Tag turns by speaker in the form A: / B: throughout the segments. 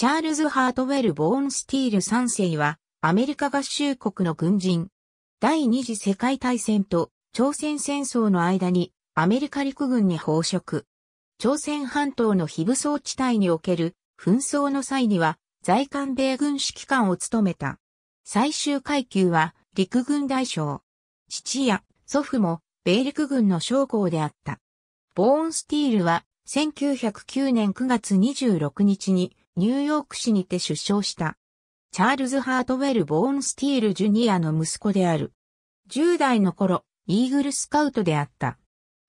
A: チャールズ・ハートウェル・ボーン・スティール3世は、アメリカ合衆国の軍人。第二次世界大戦と朝鮮戦争の間にアメリカ陸軍に報職。朝鮮半島の非武装地帯における紛争の際には、在韓米軍指揮官を務めた。最終階級は陸軍大将。父や祖父も米陸軍の将校であった。ボーン・スティールは1909年9月26日にニューヨーク市にて出生した。チャールズ・ハートウェル・ボーン・スティール・ジュニアの息子である。10代の頃、イーグルスカウトであった。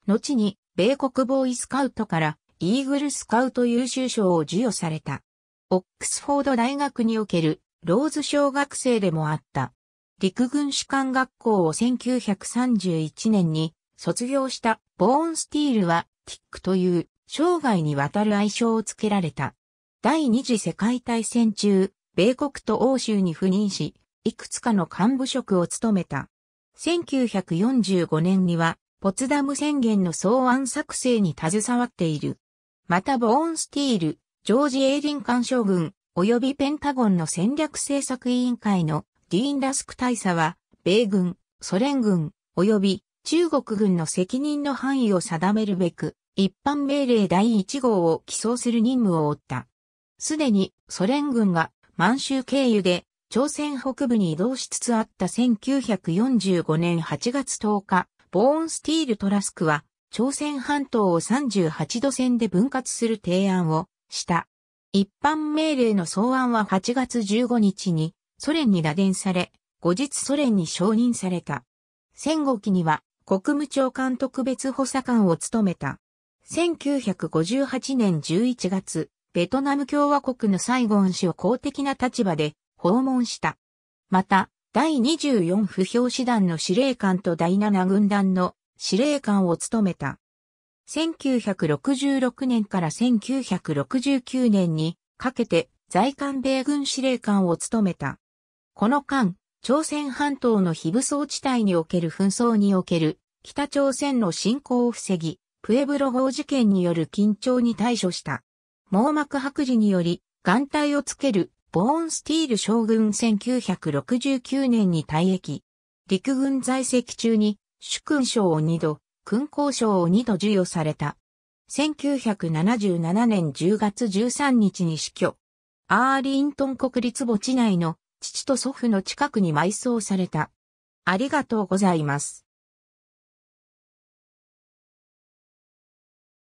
A: 後に、米国ボーイスカウトからイーグルスカウト優秀賞を授与された。オックスフォード大学におけるローズ小学生でもあった。陸軍士官学校を1931年に卒業したボーンスティールはティックという生涯にわたる愛称を付けられた。第二次世界大戦中、米国と欧州に赴任し、いくつかの幹部職を務めた。1945年には、ポツダム宣言の草案作成に携わっている。また、ボーンスティール、ジョージ・エイリン干渉軍、及びペンタゴンの戦略政策委員会のディーン・ラスク大佐は、米軍、ソ連軍、及び中国軍の責任の範囲を定めるべく、一般命令第1号を起草する任務を負った。すでにソ連軍が満州経由で朝鮮北部に移動しつつあった1945年8月10日、ボーンスティールトラスクは朝鮮半島を38度線で分割する提案をした。一般命令の草案は8月15日にソ連に打電され、後日ソ連に承認された。戦後期には国務長官特別補佐官を務めた。1958年11月、ベトナム共和国のサイゴン氏を公的な立場で訪問した。また、第24不評師団の司令官と第7軍団の司令官を務めた。1966年から1969年にかけて在韓米軍司令官を務めた。この間、朝鮮半島の非武装地帯における紛争における北朝鮮の侵攻を防ぎ、プエブロ号事件による緊張に対処した。網膜白磁により、眼帯をつける、ボーンスティール将軍1969年に退役。陸軍在籍中に、主勲賞を2度、勲功賞を2度授与された。1977年10月13日に死去。アーリントン国立墓地内の父と祖父の近くに埋葬された。ありがとうございます。